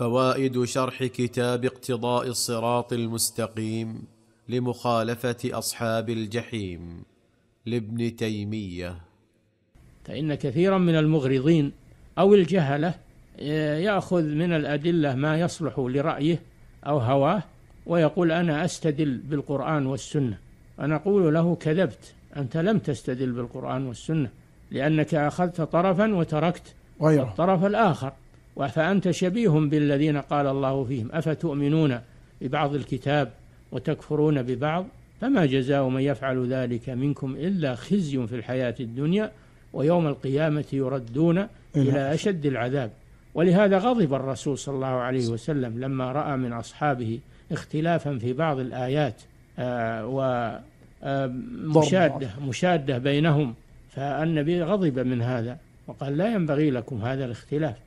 فوائد شرح كتاب اقتضاء الصراط المستقيم لمخالفه اصحاب الجحيم لابن تيميه فان كثيرا من المغرضين او الجهله آه، ياخذ من الادله ما يصلح لرايه او هواه ويقول انا استدل بالقران والسنه فنقول له كذبت انت لم تستدل بالقران والسنه لانك اخذت طرفا وتركت غيره الطرف الاخر فأنت شبيه بالذين قال الله فيهم أفتؤمنون ببعض الكتاب وتكفرون ببعض فما جزاء من يفعل ذلك منكم إلا خزي في الحياة الدنيا ويوم القيامة يردون إلى أشد العذاب ولهذا غضب الرسول صلى الله عليه وسلم لما رأى من أصحابه اختلافا في بعض الآيات آه، ومشادة آه، مشادة بينهم فالنبي غضب من هذا وقال لا ينبغي لكم هذا الاختلاف